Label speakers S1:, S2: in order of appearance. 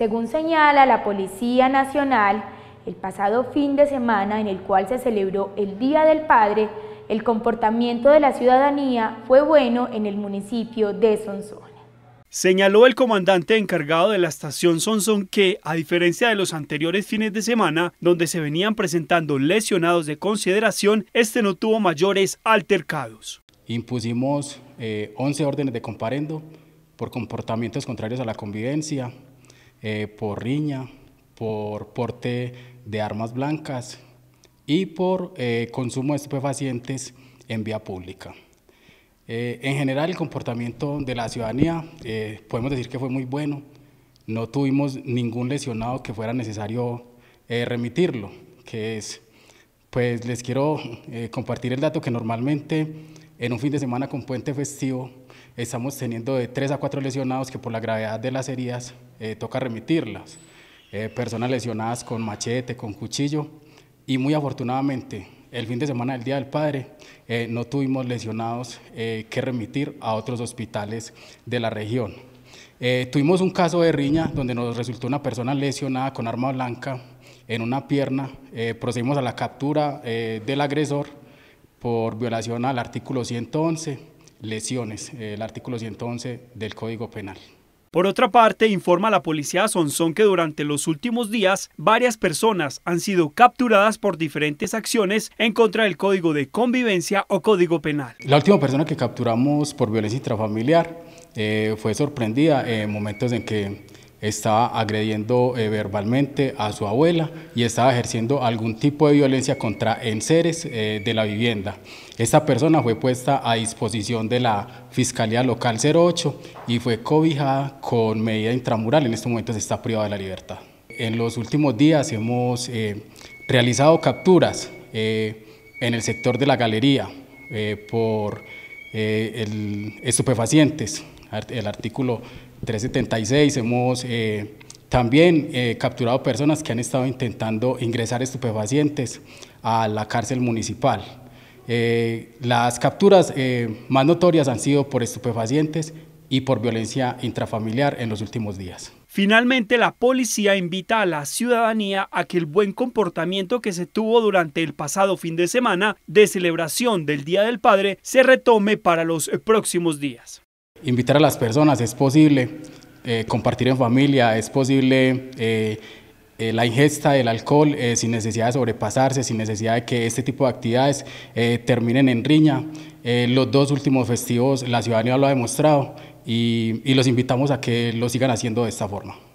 S1: Según señala la Policía Nacional, el pasado fin de semana en el cual se celebró el Día del Padre, el comportamiento de la ciudadanía fue bueno en el municipio de Sonsón. Señaló el comandante encargado de la estación Sonsón que, a diferencia de los anteriores fines de semana, donde se venían presentando lesionados de consideración, este no tuvo mayores altercados. Impusimos
S2: 11 eh, órdenes de comparendo por comportamientos contrarios a la convivencia, eh, por riña, por porte de armas blancas y por eh, consumo de estupefacientes en vía pública. Eh, en general, el comportamiento de la ciudadanía podemos decir que fue muy bueno. No tuvimos ningún lesionado que fuera necesario remitirlo, que es, pues les quiero compartir el dato que normalmente en un fin de semana con puente festivo estamos teniendo de tres a cuatro lesionados que por la gravedad de las heridas eh, toca remitirlas. Eh, personas lesionadas con machete, con cuchillo y muy afortunadamente el fin de semana del Día del Padre eh, no tuvimos lesionados que remitir a otros hospitales de la región. tuvimos un caso de riña donde nos resultó una persona lesionada con arma blanca en una pierna, procedimos a la captura del agresor por violación al artículo 111,
S1: lesiones, el artículo 111 del Código Penal. Por otra parte, informa la policía Sonsón que durante los últimos días varias personas han sido capturadas por diferentes acciones en contra del Código de Convivencia o Código Penal.
S2: La última persona que capturamos por violencia intrafamiliar eh, fue sorprendida en momentos en que estaba agrediendo eh, verbalmente a su abuela y estaba ejerciendo algún tipo de violencia contra enseres eh, de la vivienda. Esta persona fue puesta a disposición de la Fiscalía Local 08 y fue cobijada con medida intramural. En este momento se está privada de la libertad. En los últimos días hemos eh, realizado capturas en el sector de la galería por eh, el, estupefacientes, el artículo 376, hemos eh, también eh, capturado personas que han estado intentando ingresar estupefacientes a la cárcel municipal. las capturas más notorias han sido por estupefacientes y por violencia intrafamiliar en los últimos días.
S1: Finalmente, la policía invita a la ciudadanía a que el buen comportamiento que se tuvo durante el pasado fin de semana de celebración del Día del Padre se retome para los eh, próximos días.
S2: Invitar a las personas, es posible eh, compartir en familia, es posible eh, la ingesta del alcohol sin necesidad de sobrepasarse, sin necesidad de que este tipo de actividades terminen en riña. los dos últimos festivos,
S1: la ciudadanía lo ha demostrado y, los invitamos a que lo sigan haciendo de esta forma.